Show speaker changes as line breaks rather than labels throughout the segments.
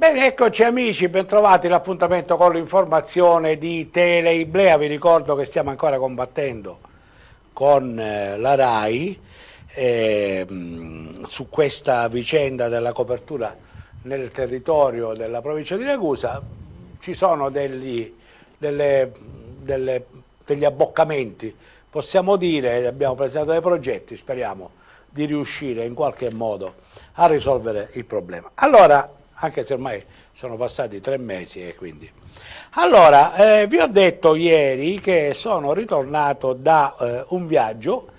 Bene, eccoci amici, bentrovati l'appuntamento con l'informazione di Teleiblea, vi ricordo che stiamo ancora combattendo con eh, la RAI eh, su questa vicenda della copertura nel territorio della provincia di Ragusa, ci sono degli, delle, delle, degli abboccamenti, possiamo dire, abbiamo presentato dei progetti, speriamo di riuscire in qualche modo a risolvere il problema. Allora, anche se ormai sono passati tre mesi e quindi. Allora, eh, vi ho detto ieri che sono ritornato da eh, un viaggio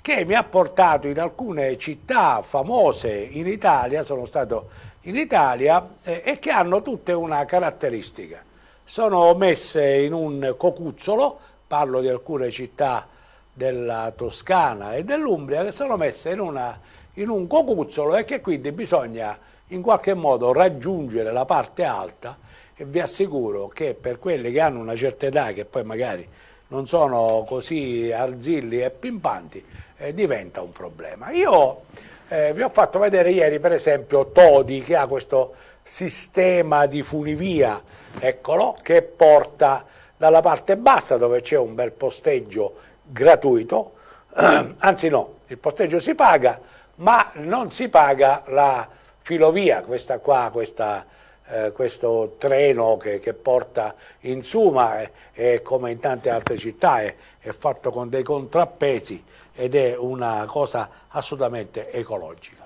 che mi ha portato in alcune città famose in Italia, sono stato in Italia, eh, e che hanno tutte una caratteristica. Sono messe in un cocuzzolo, parlo di alcune città della Toscana e dell'Umbria, che sono messe in, una, in un cocuzzolo e che quindi bisogna in qualche modo raggiungere la parte alta e vi assicuro che per quelli che hanno una certa età, che poi magari non sono così arzilli e pimpanti, eh, diventa un problema. Io eh, vi ho fatto vedere ieri per esempio Todi che ha questo sistema di funivia, eccolo, che porta dalla parte bassa dove c'è un bel posteggio gratuito, anzi no, il posteggio si paga, ma non si paga la filovia, questa qua, questa, eh, questo treno che, che, porta in Suma è, eh, è, come in tante altre città, è, è fatto con dei contrappesi ed è una cosa assolutamente ecologica.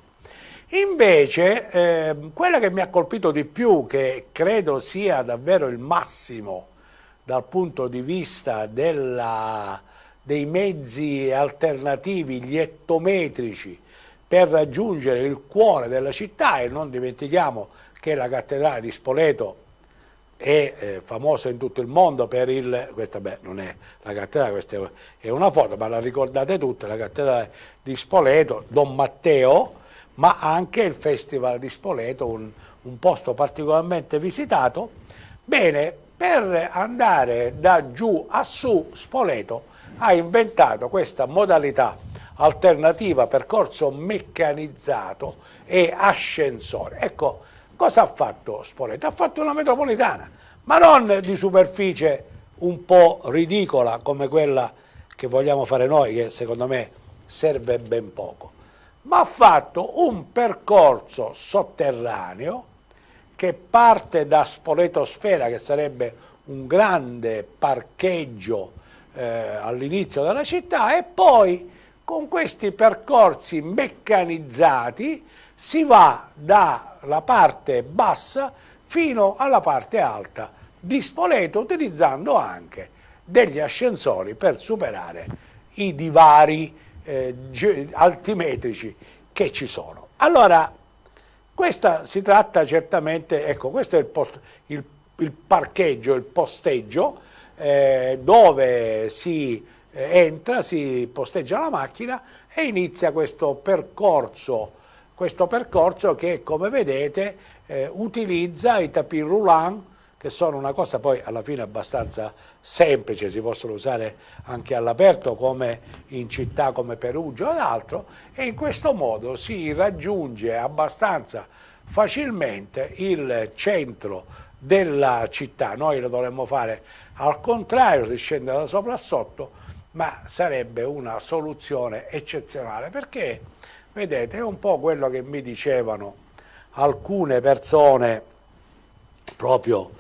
Invece, eh, quella che mi ha colpito di più, che credo sia davvero il massimo dal punto di vista della, dei mezzi alternativi, gli ettometrici, per raggiungere il cuore della città e non dimentichiamo che la cattedrale di Spoleto è eh, famosa in tutto il mondo per il, questa beh, non è la cattedrale, questa è una foto, ma la ricordate tutta, la cattedrale di Spoleto, Don Matteo, ma anche il Festival di Spoleto, un, un posto particolarmente visitato. Bene, per andare da giù a su, Spoleto ha inventato questa modalità alternativa percorso meccanizzato e ascensore. Ecco, cosa ha fatto Spoleto? Ha fatto una metropolitana, ma non di superficie un po' ridicola come quella che vogliamo fare noi, che secondo me serve ben poco, ma ha fatto un percorso sotterraneo che parte da Spoletosfera, che sarebbe un grande parcheggio eh, all'inizio della città, e poi con questi percorsi meccanizzati si va dalla parte bassa fino alla parte alta di Spoleto utilizzando anche degli ascensori per superare i divari eh, altimetrici che ci sono. Allora, questa si tratta certamente, ecco, questo è il, post, il, il parcheggio, il posteggio, eh, dove si eh, entra, si posteggia la macchina e inizia questo percorso, questo percorso che come vedete eh, utilizza i tapis roulant che sono una cosa poi alla fine abbastanza semplice, si possono usare anche all'aperto come in città come Perugia o altro e in questo modo si raggiunge abbastanza facilmente il centro della città, noi lo dovremmo fare al contrario, si scende da sopra a sotto ma sarebbe una soluzione eccezionale perché, vedete, è un po' quello che mi dicevano alcune persone proprio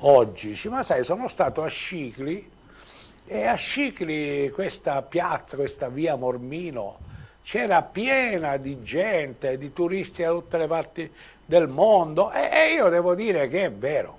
oggi, ma sai, sono stato a Scicli e a Scicli questa piazza, questa via Mormino, c'era piena di gente, di turisti da tutte le parti del mondo e, io devo dire che è vero.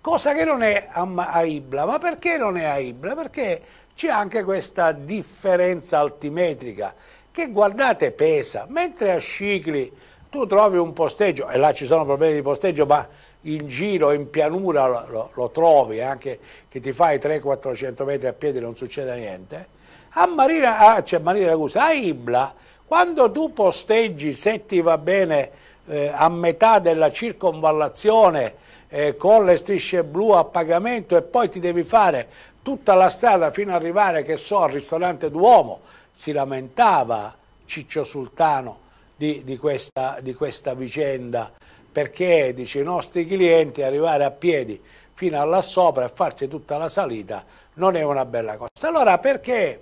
Cosa che non è a, a Ibla, ma perché non è a Ibla? Perché c'è anche questa differenza altimetrica che guardate pesa, mentre a Scicli tu trovi un posteggio, e là ci sono problemi di posteggio, ma in giro, in pianura lo, lo, lo trovi, eh, anche che ti fai 300-400 metri a piedi non succede niente, a Marina, ah, cioè Marina Ragusa, a Ibla, quando tu posteggi, se ti va bene, eh, a metà della circonvallazione eh, con le strisce blu a pagamento e poi ti devi fare tutta la strada fino ad arrivare, che so, al ristorante Duomo, si lamentava Ciccio Sultano di, di, questa, di questa, vicenda, perché dice i nostri clienti arrivare a piedi fino là sopra e farsi tutta la salita non è una bella cosa. Allora perché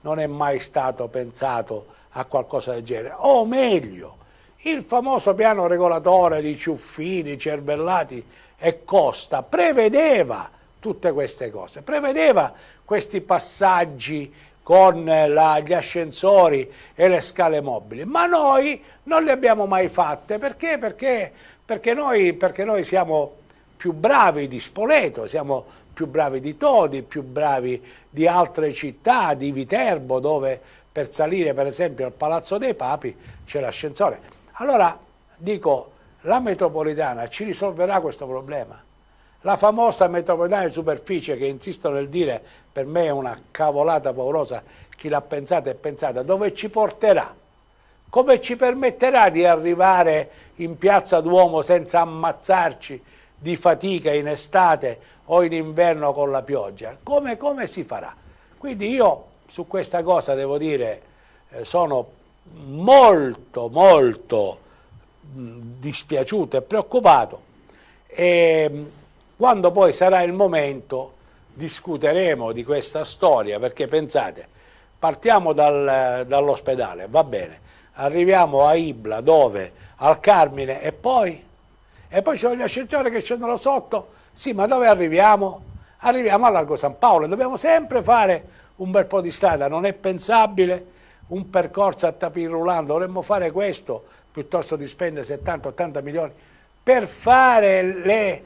non è mai stato pensato a qualcosa del genere? O meglio, il famoso piano regolatore di Ciuffini, Cervellati e Costa prevedeva tutte queste cose. Prevedeva questi passaggi con la, gli ascensori e le scale mobili, ma noi non le abbiamo mai fatte perché? Perché, perché, noi, perché noi siamo più bravi di Spoleto, siamo più bravi di Todi, più bravi di altre città, di Viterbo, dove per salire per esempio al Palazzo dei Papi c'è l'ascensore. Allora dico, la metropolitana ci risolverà questo problema? La famosa metropolitana di superficie che insisto nel dire, per me è una cavolata paurosa, chi l'ha pensata e pensata, dove ci porterà? Come ci permetterà di arrivare in piazza Duomo senza ammazzarci di fatica in estate o in inverno con la pioggia? Come, come si farà? Quindi io su questa cosa devo dire eh, sono molto molto dispiaciuto e preoccupato e ehm, quando poi sarà il momento discuteremo di questa storia, perché pensate, partiamo dal, dall'ospedale, va bene, arriviamo a Ibla, dove? Al Carmine e poi? E poi ci c'è gli ascensori che scendono sotto? Sì, ma dove arriviamo? Arriviamo a Largo San Paolo, dobbiamo sempre fare un bel po' di strada, non è pensabile un percorso a tapirulando, dovremmo fare questo piuttosto di spendere 70-80 milioni per fare le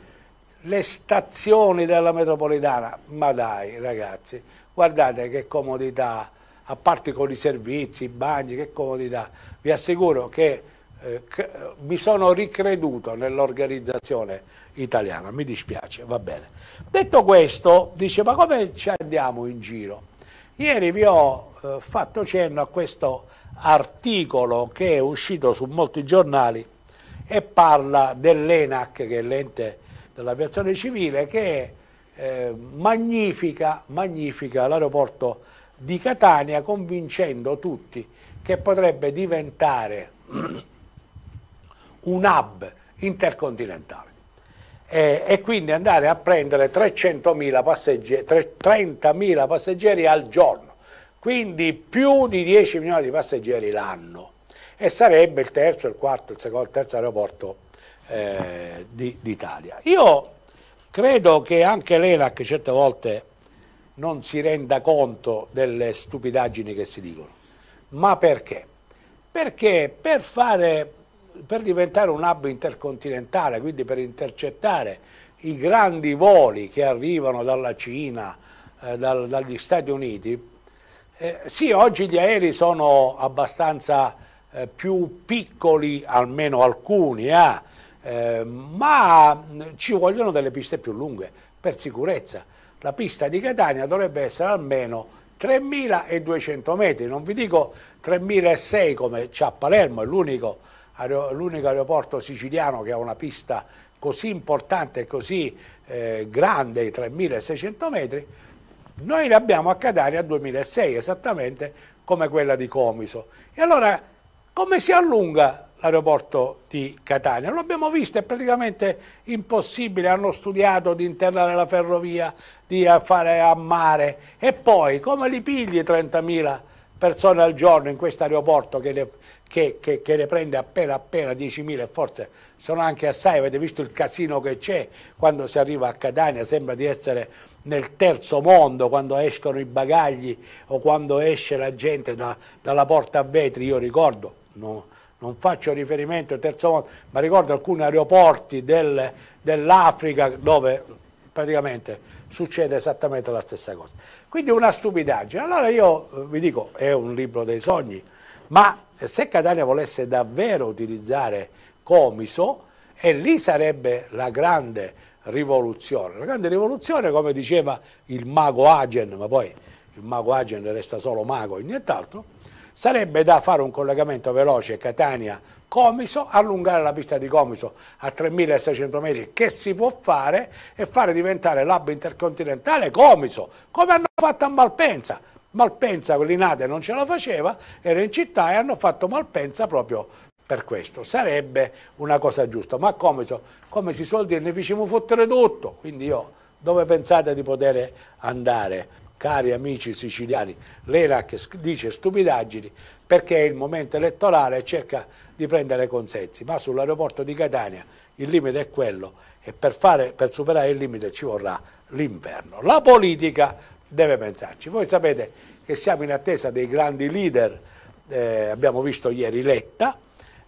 le stazioni della metropolitana, ma dai ragazzi, guardate che comodità, a parte con i servizi, i bagni, che comodità, vi assicuro eh, che eh, mi sono ricreduto nell'organizzazione italiana, mi dispiace, va bene. Detto questo, dice ma come ci andiamo in giro? Ieri vi ho eh, fatto cenno a questo articolo che è uscito su molti giornali e parla dell'ENAC, che è l'ente dell'aviazione civile che eh, magnifica, magnifica l'aeroporto di Catania convincendo tutti che potrebbe diventare un hub intercontinentale e, e quindi andare a prendere 30.000 passeggeri, 30 passeggeri al giorno, quindi più di 10 milioni di passeggeri l'anno e sarebbe il terzo, il quarto, il secondo, il terzo aeroporto eh, d'Italia. Io credo che anche l'ENAC certe volte non si renda conto delle stupidaggini che si dicono. Ma perché? Perché per, fare, per diventare un hub intercontinentale, quindi per intercettare i grandi voli che arrivano dalla Cina, eh, dal, dagli Stati Uniti, eh, sì, oggi gli aerei sono abbastanza eh, più piccoli, almeno alcuni, eh, Ehm, ma ci vogliono delle piste più lunghe per sicurezza. La pista di Catania dovrebbe essere almeno 3.200 metri, non vi dico 3.600 come c'è a Palermo, è l'unico, aeroporto siciliano che ha una pista così importante e così eh, grande, 3.600 metri, noi ne abbiamo a Catania 2006, esattamente come quella di Comiso. E allora come si allunga l'aeroporto di Catania. Lo abbiamo visto, è praticamente impossibile, hanno studiato di interrare la ferrovia, di fare a mare e poi come li pigli 30.000 persone al giorno in questo aeroporto che le, che, che, che le prende appena appena 10.000 forse sono anche assai, avete visto il casino che c'è quando si arriva a Catania, sembra di essere nel terzo mondo quando escono i bagagli o quando esce la gente da, dalla porta a vetri, io ricordo, no, non faccio riferimento al terzo mondo, ma ricordo alcuni aeroporti del, dell'Africa dove praticamente succede esattamente la stessa cosa. Quindi una stupidaggine. Allora io eh, vi dico, è un libro dei sogni, ma se Catania volesse davvero utilizzare Comiso, e lì sarebbe la grande rivoluzione. La grande rivoluzione, come diceva il mago Agen, ma poi il mago Agen resta solo mago e nient'altro, Sarebbe da fare un collegamento veloce Catania-Comiso, allungare la pista di Comiso a 3.600 metri, che si può fare, e fare diventare l'hub intercontinentale Comiso, come hanno fatto a Malpensa. Malpensa, l'Inate non ce la faceva, era in città e hanno fatto Malpensa proprio per questo. Sarebbe una cosa giusta, ma Comiso, come si suol dire, ne facciamo fottere tutto, quindi io dove pensate di poter andare? cari amici siciliani, l'ENAC dice stupidaggini perché è il momento elettorale e cerca di prendere consensi, ma sull'aeroporto di Catania il limite è quello e per, fare, per superare il limite ci vorrà l'inverno. La politica deve pensarci. Voi sapete che siamo in attesa dei grandi leader, eh, abbiamo visto ieri Letta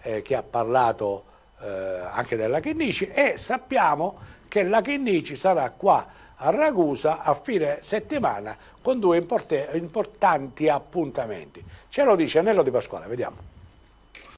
eh, che ha parlato eh, anche della Chinnici e sappiamo che la Chinnici sarà qua a Ragusa a fine settimana con due importanti appuntamenti. Ce lo dice Anello Di Pasquale, vediamo.